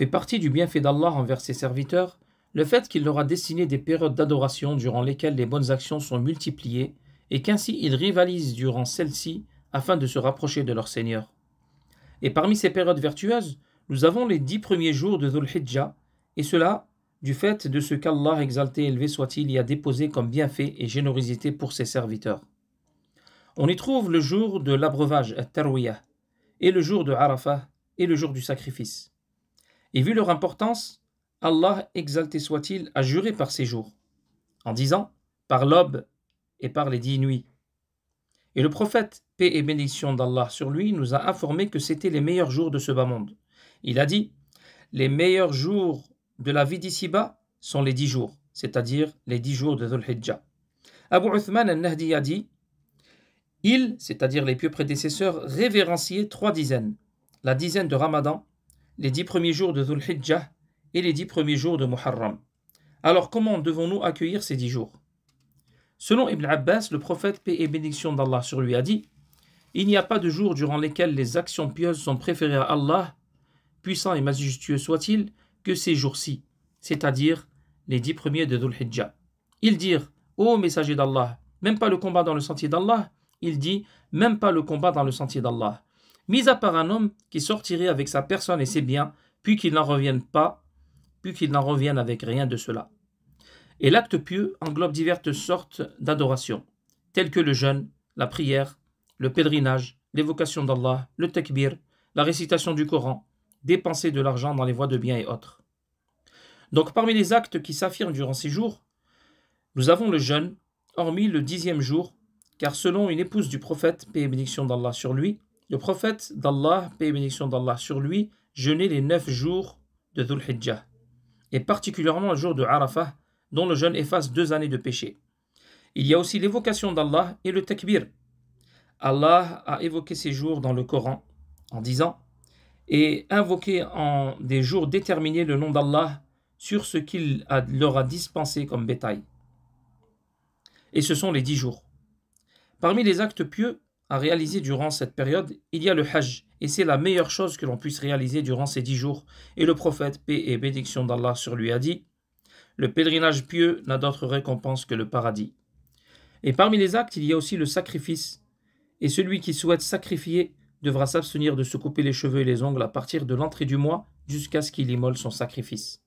Fait partie du bienfait d'Allah envers ses serviteurs le fait qu'il leur a dessiné des périodes d'adoration durant lesquelles les bonnes actions sont multipliées et qu'ainsi ils rivalisent durant celles-ci afin de se rapprocher de leur Seigneur. Et parmi ces périodes vertueuses, nous avons les dix premiers jours de Dhul-Hijjah, et cela du fait de ce qu'Allah exalté et élevé soit-il y a déposé comme bienfait et générosité pour ses serviteurs. On y trouve le jour de l'abreuvage, et le jour de Arafah, et le jour du sacrifice. Et vu leur importance, Allah, exalté soit-il, a juré par ces jours, en disant par l'aube et par les dix nuits. Et le prophète, paix et bénédiction d'Allah sur lui, nous a informé que c'était les meilleurs jours de ce bas monde. Il a dit Les meilleurs jours de la vie d'ici-bas sont les dix jours, c'est-à-dire les dix jours de Dhul Hijjah. Abu Uthman al-Nahdi a dit Ils, c'est-à-dire les pieux prédécesseurs, révérenciaient trois dizaines la dizaine de Ramadan, les dix premiers jours de Dhul Hijjah et les dix premiers jours de Muharram. Alors comment devons-nous accueillir ces dix jours Selon Ibn Abbas, le prophète, paix et bénédiction d'Allah sur lui, a dit Il n'y a pas de jour durant lesquels les actions pieuses sont préférées à Allah, puissant et majestueux soit-il, que ces jours-ci, c'est-à-dire les dix premiers de Dhul Hijjah. Ils dirent Ô messager d'Allah, même pas le combat dans le sentier d'Allah Il dit Même pas le combat dans le sentier d'Allah mis à part un homme qui sortirait avec sa personne et ses biens, puis qu'il n'en revienne pas, puis qu'il n'en revienne avec rien de cela. Et l'acte pieux englobe diverses sortes d'adorations, telles que le jeûne, la prière, le pèlerinage, l'évocation d'Allah, le takbir, la récitation du Coran, dépenser de l'argent dans les voies de bien et autres. Donc parmi les actes qui s'affirment durant ces jours, nous avons le jeûne, hormis le dixième jour, car selon une épouse du prophète, paix et bénédiction d'Allah sur lui, le prophète d'Allah, paix et bénédiction d'Allah sur lui, jeûnait les neuf jours de Dhul Hijjah, et particulièrement le jour de Arafah, dont le jeûne efface deux années de péché. Il y a aussi l'évocation d'Allah et le takbir. Allah a évoqué ces jours dans le Coran en disant et invoqué en des jours déterminés le nom d'Allah sur ce qu'il leur a dispensé comme bétail. Et ce sont les dix jours. Parmi les actes pieux, à réaliser durant cette période, il y a le Hajj, et c'est la meilleure chose que l'on puisse réaliser durant ces dix jours. Et le prophète, paix et bénédiction d'Allah sur lui, a dit Le pèlerinage pieux n'a d'autre récompense que le paradis. Et parmi les actes, il y a aussi le sacrifice, et celui qui souhaite sacrifier devra s'abstenir de se couper les cheveux et les ongles à partir de l'entrée du mois jusqu'à ce qu'il immole son sacrifice.